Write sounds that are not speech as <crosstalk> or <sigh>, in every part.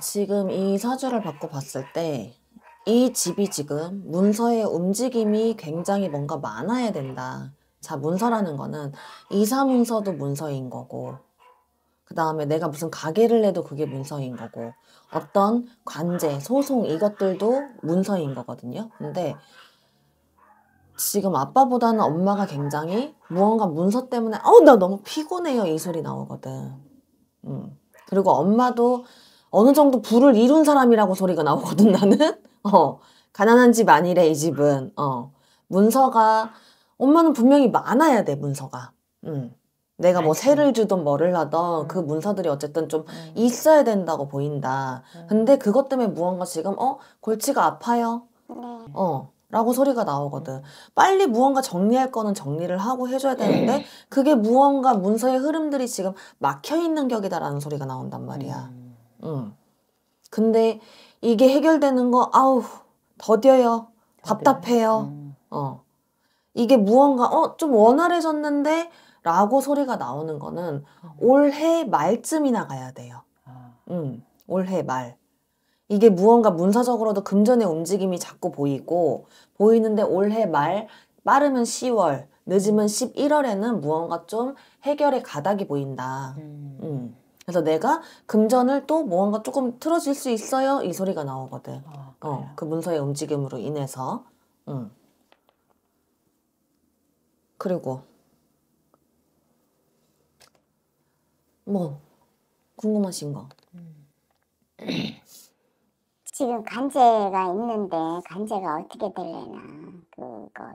지금 이 사주를 받고 봤을 때 이 집이 지금 문서의 움직임이 굉장히 뭔가 많아야 된다. 자, 문서라는 거는 이사 문서도 문서인 거고 그 다음에 내가 무슨 가게를 해도 그게 문서인 거고 어떤 관제, 소송 이것들도 문서인 거거든요. 근데 지금 아빠보다는 엄마가 굉장히 무언가 문서 때문에 어나 너무 피곤해요 이 소리 나오거든. 음. 그리고 엄마도 어느 정도 부를 이룬 사람이라고 소리가 나오거든 나는. <laughs> 어. 가난한 집 아니래 이 집은. 어. 문서가 엄마는 분명히 많아야 돼 문서가. 뭐 음. 내가 뭐새를 주던 뭐를 하던 그 문서들이 어쨌든 좀 음. 있어야 된다고 보인다. 음. 근데 그것 때문에 무언가 지금 어 골치가 아파요. 네. 어. 라고 소리가 나오거든. 빨리 무언가 정리할 거는 정리를 하고 해줘야 네. 되는데 그게 무언가 문서의 흐름들이 지금 막혀 있는 격이다라는 소리가 나온단 말이야. 음. 근데 이게 해결되는 거 아우 더뎌요. 답답해요. 어. 이게 무언가 어 좀 원활해졌는데 라고 소리가 나오는 거는 어. 올해 말쯤이 나가야 돼요. 음. 올해 말. 이게 무언가 문서적으로도 금전의 움직임이 자꾸 보이고 보이는데 올해 말 빠르면 10월, 늦으면 11월에는 무언가 좀 해결의 가닥이 보인다. 음. 그래서 내가 금전을 또 무언가 조금 틀어질 수 있어요 이 소리가 나오거든. 아, 어, 그 문서의 움직임으로 인해서. 음. 그리고 뭐 궁금하신 거. 음. <clears throat> 지금 간제가 있는데 간제가 어떻게 될래나 그것도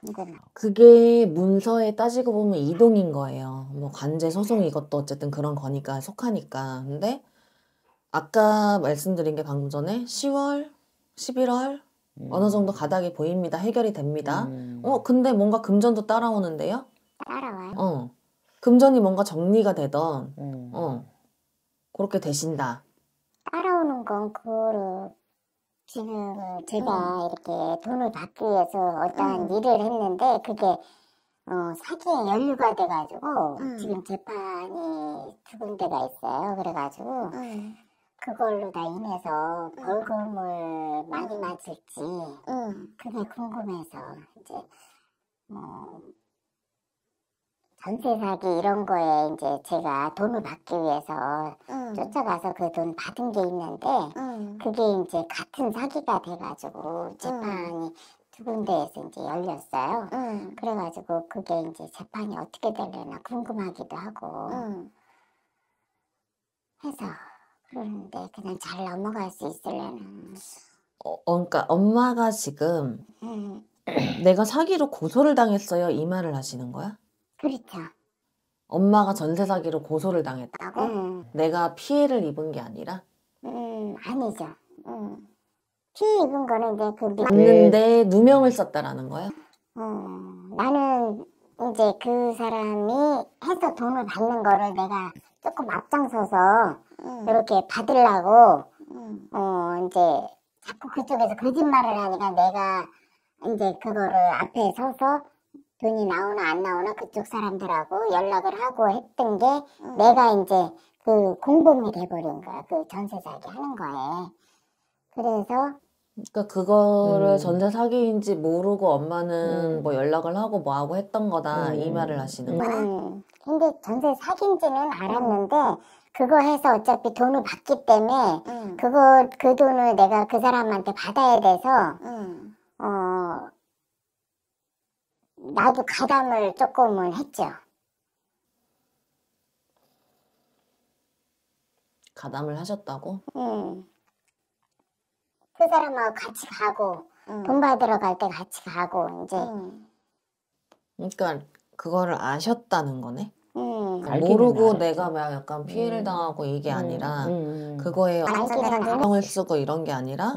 궁금해. 그게 문서에 따지고 보면 이동인 거예요. 뭐 간제 소송 이것도 어쨌든 그런 거니까 속하니까. 근데 아까 말씀드린 게 방금 전에 10월, 11월 음. 어느 정도 가닥이 보입니다. 해결이 됩니다. 음. 어 근데 뭔가 금전도 따라오는데요? 따라와요. 어 금전이 뭔가 정리가 되던 음. 어 그렇게 되신다. 따라오는 건 그거를 지금 제가 음. 이렇게 돈을 받기 위해서 어떠한 음. 일을 했는데 그게 어, 사기에 연루가 돼가지고 음. 지금 재판이 두 군데가 있어요. 그래가지고 그걸로 다 인해서 벌금을 많이 맞을지 그게 궁금해서 이제 뭐. 전세 사기 이런 거에 이제 제가 돈을 받기 위해서 응. 쫓아가서 그 돈 받은 게 있는데 응. 그게 이제 같은 사기가 돼가지고 재판이 두 군데에서 이제 열렸어요. 그래가지고 그게 이제 재판이 어떻게 되려나 궁금하기도 하고 해서 그러는데 그냥 잘 넘어갈 수 있으려나. 어, 어 그러니까 엄마가 지금 <clears throat> 내가 사기로 고소를 당했어요 이 말을 하시는 거야? 그렇죠. 엄마가 전세 사기로 고소를 당했다고? 음. 내가 피해를 입은 게 아니라? 음, 아니죠. 음. 피해 입은 거는 이제 그 맞는데 누명을 썼다라는 거야? 어, 나는 이제 그 사람이 해서 돈을 받는 거를 내가 조금 앞장서서 음. 이렇게 받으려고 음. 어, 이제 자꾸 그쪽에서 거짓말을 하니까 내가 이제 그거를 앞에 서서 돈이 나오나 안 나오나 그쪽 사람들하고 연락을 하고 했던 게 음. 내가 이제 그 공범이 돼버린 거야. 그 전세 사기 하는 거에. 그래서 그러니까 그거를 음. 전세 사기인지 모르고 엄마는 음. 뭐 연락을 하고 뭐 하고 했던 거다 음. 이 말을 하시는 음. 거예요. 근데 전세 사기인지는 알았는데 그거 해서 어차피 돈을 받기 때문에 음. 그거 그 돈을 내가 그 사람한테 받아야 돼서 음. 어 나도 가담을 조금은 했죠. 가담을 하셨다고? 응. 음. 그 사람하고 같이 가고 응. 음. 돈 받으러 갈 때 같이 가고 이제. 응. 음. 그러니까 그거를 아셨다는 거네. 응. 그러니까 모르고 내가 막 약간 피해를 당하고 이게 아니라 그거에 알기는 알을 쓰고 이런 게 아니라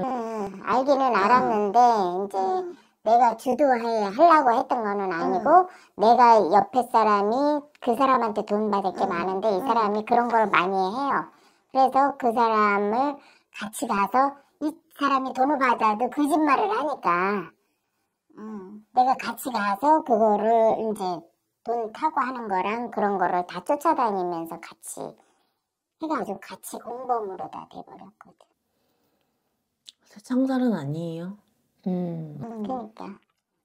알기는 알았는데 이제. 내가 주도해 하려고 했던 거는 아니고 음. 내가 옆에 사람이 그 사람한테 돈 받을 게 음. 많은데 이 어. 사람이 그런 걸 많이 해요. 그래서 그 사람을 같이 가서 이 사람이 돈을 받아도 거짓말을 하니까 음. 내가 같이 가서 그거를 이제 돈 타고 하는 거랑 그런 거를 다 쫓아다니면서 같이 해가지고 같이 공범으로 다 돼버렸거든. 세창살은 아니에요. 음. 음. 그러니까.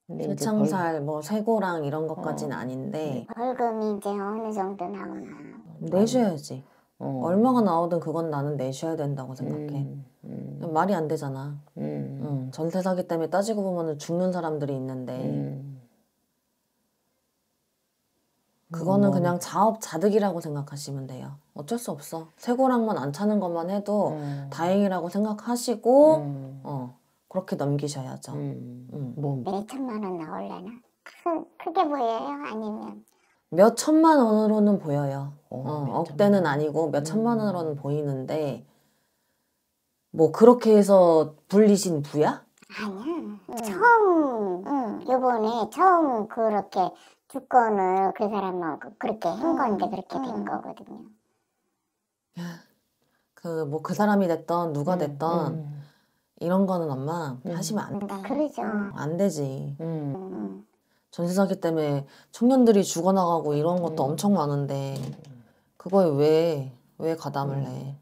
근데 살뭐 세고랑 이런 것까지는 어. 아닌데 네. 벌금이 이제 어느 정도 나오나. 음. 내셔야지. 어. 얼마가 나오든 그건 나는 내셔야 된다고 생각해. 음, 음, 말이 안 되잖아. 음, 음, 전세 사기 때문에 따지고 보면 죽는 사람들이 있는데 음. 그거는 음. 그냥 자업자득이라고 생각하시면 돼요. 어쩔 수 없어. 세고랑만 안 차는 것만 해도 음. 다행이라고 생각하시고 음. 어 그렇게 넘기셔야죠. 음. 음. 음. 뭐. 몇 천만 원 나올래나? 크, 크게 보여요? 아니면? 몇 천만 원으로는 보여요. 어, 어, 억대는 아니고 몇 천만 음. 원으로는 보이는데 뭐 그렇게 해서 불리신 부야? 아니야. 응. 처음 응. 음, 요번에 처음 그렇게 주권을 그 사람하고 그렇게 한 건데 그렇게 된 응. 거거든요. 그 뭐그 뭐 그 사람이 됐던 누가 됐던 이런 거는 엄마 음. 하시면 안 돼. 네. 그러죠. 음. 안 되지. 음. 전세 사기 때문에 청년들이 죽어나가고 이런 것도 음. 엄청 많은데 그거에 왜, 왜 가담을 음. 해?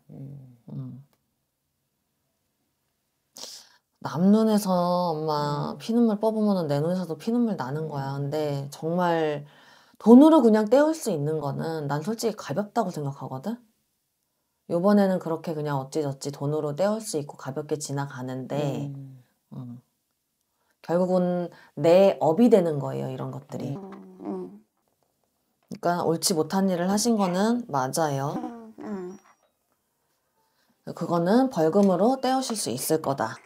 남 눈에서 엄마 피눈물 뽑으면 내 눈에서도 피눈물 나는 거야. 근데 정말 돈으로 그냥 때울 수 있는 거는 난 솔직히 가볍다고 생각하거든? 요번에는 그렇게 그냥 어찌저찌 돈으로 떼올 수 있고 가볍게 지나가는데 음. 음. 결국은 내 업이 되는 거예요 이런 것들이 음, 음. 그러니까 옳지 못한 일을 하신 거는 맞아요 음, 그거는 벌금으로 떼우실 수 있을 거다